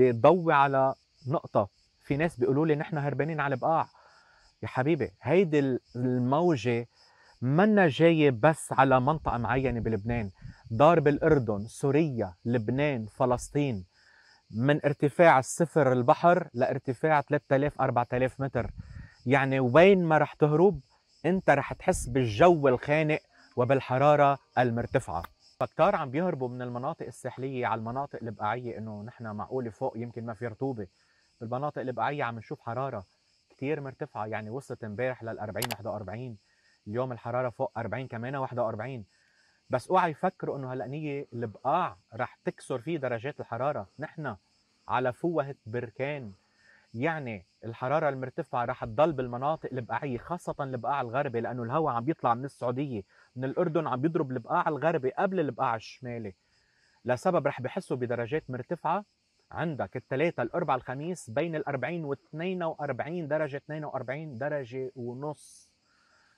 بدي ضوي على نقطة في ناس بيقولوا لي نحن هربانين على البقاع يا حبيبي هيدي الموجة منا جاية بس على منطقة معينة بلبنان دار بالأردن سوريا لبنان فلسطين من ارتفاع الصفر البحر لارتفاع 3000 4000 متر يعني وين ما رح تهرب انت رح تحس بالجو الخانق وبالحرارة المرتفعة فكتار عم بيهربوا من المناطق الساحليه على المناطق الإبقاعية انه نحن معقولة فوق يمكن ما في رطوبه بالمناطق الإبقاعية عم نشوف حراره كثير مرتفعه يعني وصلت امبارح لل 40 41 اليوم الحراره فوق 40 كمان 41 بس اوعى يفكروا انه هلا نيه البقاع رح تكسر فيه درجات الحراره نحن على فوهه بركان يعني الحراره المرتفعه رح تضل بالمناطق البقعيه خاصه البقاع الغربي لانه الهواء عم بيطلع من السعوديه من الاردن عم بيضرب البقاع الغربي قبل البقاع الشمالي لسبب رح بحسوا بدرجات مرتفعه عندك الثلاثة الأربعة الخميس بين ال 40 و 42 درجة 42 درجة ونص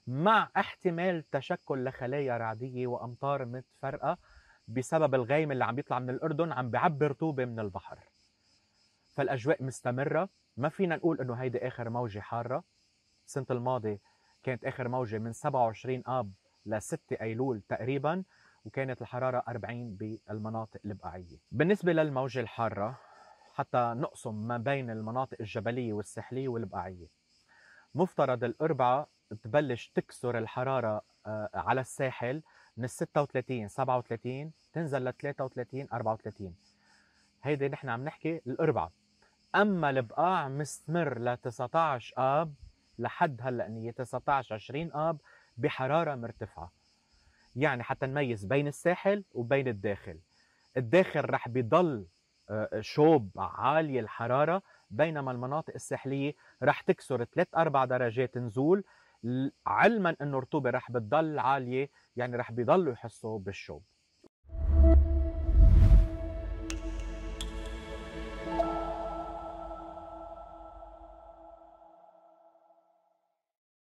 مع احتمال تشكل لخلايا رعدية وأمطار متفرقة بسبب الغيم اللي عم بيطلع من الأردن عم بيعبي رطوبة من البحر فالاجواء مستمره ما فينا نقول انه هيدي اخر موجه حاره السنه الماضيه كانت اخر موجه من 27 اب ل 6 ايلول تقريبا وكانت الحراره 40 بالمناطق البقعيه بالنسبه للموجه الحاره حتى نقسم ما بين المناطق الجبليه والساحليه والبقعيه مفترض الاربعاء تبلش تكسر الحراره آه، على الساحل من 36 37 تنزل ل 33 34 هيدي نحن عم نحكي الاربعاء اما البقاع مستمر ل 19 اب لحد هلا ان هي 19 20 اب بحراره مرتفعه يعني حتى نميز بين الساحل وبين الداخل الداخل رح بيضل آه، آه، شوب عالي الحراره بينما المناطق الساحليه رح تكسر 3 4 درجات نزول علما انه الرطوبه رح بتضل عاليه يعني رح بيضلوا يحسوا بالشوب